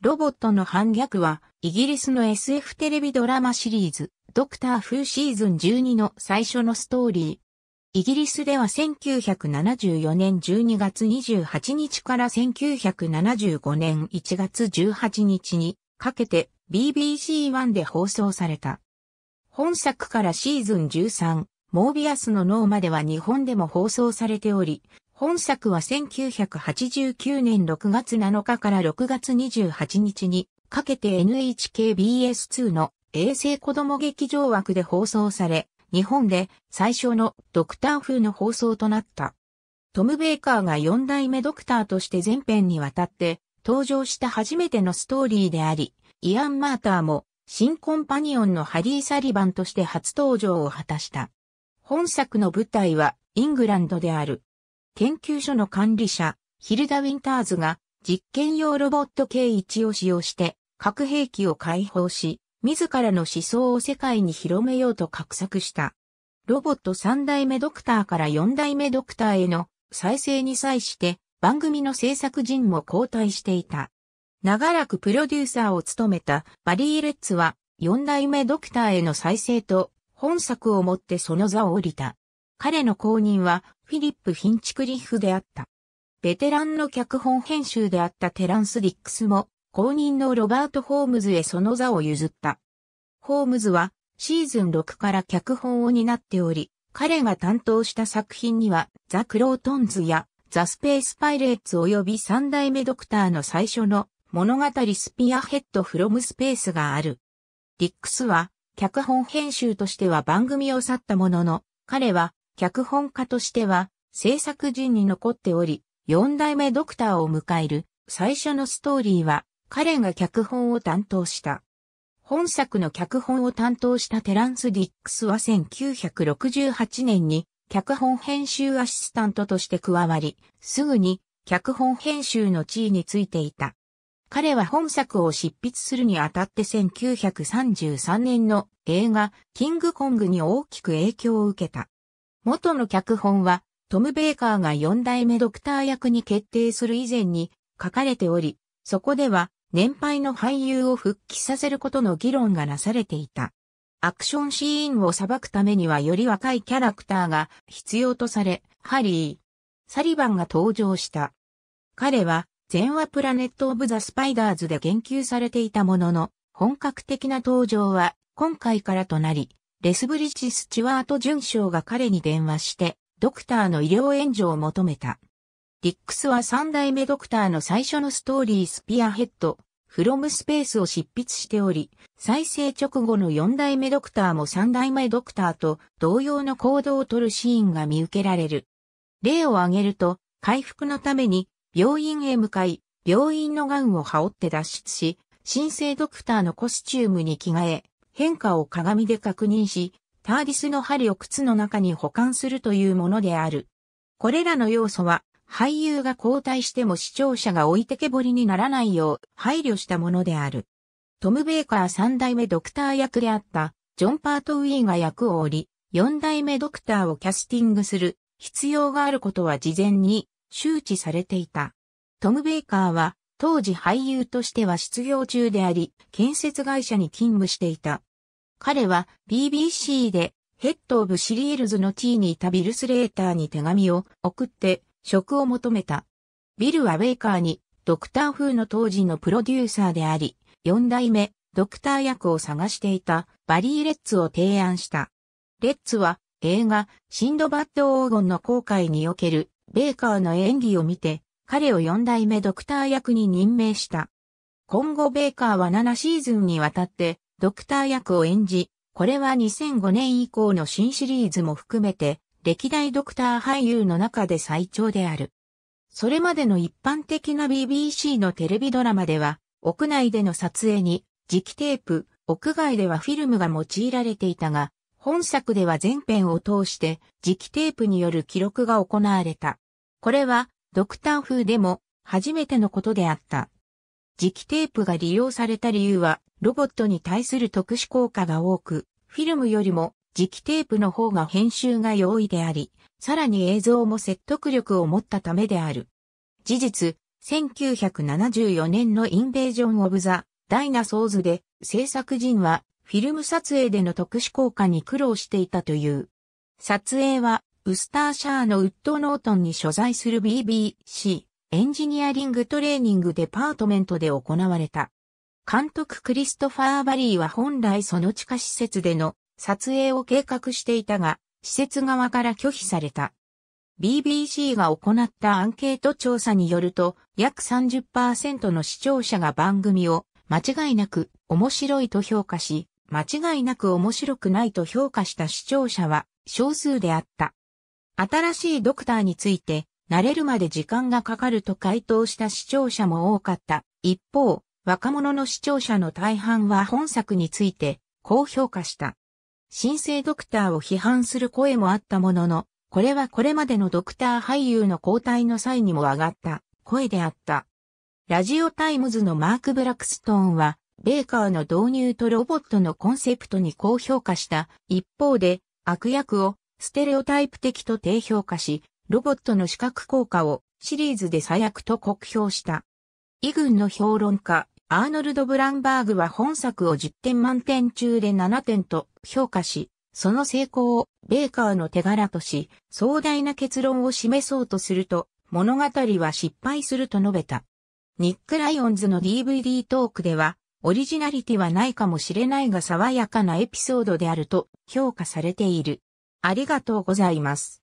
ロボットの反逆は、イギリスの SF テレビドラマシリーズ、ドクター・フーシーズン12の最初のストーリー。イギリスでは1974年12月28日から1975年1月18日にかけて BBC1 で放送された。本作からシーズン13、モービアスの脳までは日本でも放送されており、本作は1989年6月7日から6月28日にかけて NHKBS2 の衛星子供劇場枠で放送され、日本で最初のドクター風の放送となった。トム・ベイカーが4代目ドクターとして全編にわたって登場した初めてのストーリーであり、イアン・マーターも新コンパニオンのハリー・サリバンとして初登場を果たした。本作の舞台はイングランドである研究所の管理者、ヒルダ・ウィンターズが実験用ロボット K1 を使用して核兵器を解放し、自らの思想を世界に広めようと画策した。ロボット3代目ドクターから4代目ドクターへの再生に際して番組の制作陣も交代していた。長らくプロデューサーを務めたバリー・レッツは4代目ドクターへの再生と本作をもってその座を降りた。彼の後任はフィリップ・ヒンチクリッフであった。ベテランの脚本編集であったテランス・ディックスも、後任のロバート・ホームズへその座を譲った。ホームズはシーズン6から脚本を担っており、彼が担当した作品にはザ・クロートンズやザ・スペース・パイレーツ及び三代目ドクターの最初の物語スピアヘッド・フロム・スペースがある。ディックスは脚本編集としては番組を去ったものの、彼は脚本家としては制作陣に残っており、4代目ドクターを迎える最初のストーリーは彼が脚本を担当した。本作の脚本を担当したテランス・ディックスは1968年に脚本編集アシスタントとして加わり、すぐに脚本編集の地位についていた。彼は本作を執筆するにあたって1933年の映画キングコングに大きく影響を受けた。元の脚本は、トム・ベーカーが4代目ドクター役に決定する以前に書かれており、そこでは年配の俳優を復帰させることの議論がなされていた。アクションシーンを裁くためにはより若いキャラクターが必要とされ、ハリー、サリバンが登場した。彼は、全話プラネット・オブ・ザ・スパイダーズで言及されていたものの、本格的な登場は今回からとなり、レスブリッジ・スチュワート准将が彼に電話して、ドクターの医療援助を求めた。ディックスは三代目ドクターの最初のストーリースピアヘッド、フロムスペースを執筆しており、再生直後の四代目ドクターも三代目ドクターと同様の行動をとるシーンが見受けられる。例を挙げると、回復のために病院へ向かい、病院のガウンを羽織って脱出し、新生ドクターのコスチュームに着替え、変化を鏡で確認し、ターディスの針を靴の中に保管するというものである。これらの要素は、俳優が交代しても視聴者が置いてけぼりにならないよう配慮したものである。トム・ベイカー三代目ドクター役であった、ジョン・パートウィーが役を降り、四代目ドクターをキャスティングする必要があることは事前に周知されていた。トム・ベイカーは当時俳優としては失業中であり、建設会社に勤務していた。彼は BBC でヘッド・オブ・シリールズの T にいたビル・スレーターに手紙を送って職を求めた。ビルはウェイカーにドクター風の当時のプロデューサーであり、4代目ドクター役を探していたバリー・レッツを提案した。レッツは映画シンドバッド黄金の航海におけるベーカーの演技を見て彼を4代目ドクター役に任命した。今後ベーカーは7シーズンにわたってドクター役を演じ、これは2005年以降の新シリーズも含めて、歴代ドクター俳優の中で最長である。それまでの一般的な BBC のテレビドラマでは、屋内での撮影に、磁気テープ、屋外ではフィルムが用いられていたが、本作では全編を通して磁気テープによる記録が行われた。これはドクター風でも初めてのことであった。磁気テープが利用された理由は、ロボットに対する特殊効果が多く、フィルムよりも磁気テープの方が編集が容易であり、さらに映像も説得力を持ったためである。事実、1974年のインベージョン・オブ・ザ・ダイナソーズで、制作人はフィルム撮影での特殊効果に苦労していたという。撮影は、ウスターシャーのウッドノートンに所在する BBC、エンジニアリングトレーニングデパートメントで行われた。監督クリストファー・バリーは本来その地下施設での撮影を計画していたが、施設側から拒否された。BBC が行ったアンケート調査によると、約30%の視聴者が番組を間違いなく面白いと評価し、間違いなく面白くないと評価した視聴者は少数であった。新しいドクターについて慣れるまで時間がかかると回答した視聴者も多かった。一方、若者の視聴者の大半は本作について、こう評価した。新生ドクターを批判する声もあったものの、これはこれまでのドクター俳優の交代の際にも上がった声であった。ラジオタイムズのマーク・ブラックストーンは、ベーカーの導入とロボットのコンセプトに高評価した。一方で、悪役をステレオタイプ的と低評価し、ロボットの視覚効果をシリーズで最悪と酷評した。イ軍の評論家、アーノルド・ブランバーグは本作を10点満点中で7点と評価し、その成功をベーカーの手柄とし、壮大な結論を示そうとすると、物語は失敗すると述べた。ニック・ライオンズの DVD トークでは、オリジナリティはないかもしれないが爽やかなエピソードであると評価されている。ありがとうございます。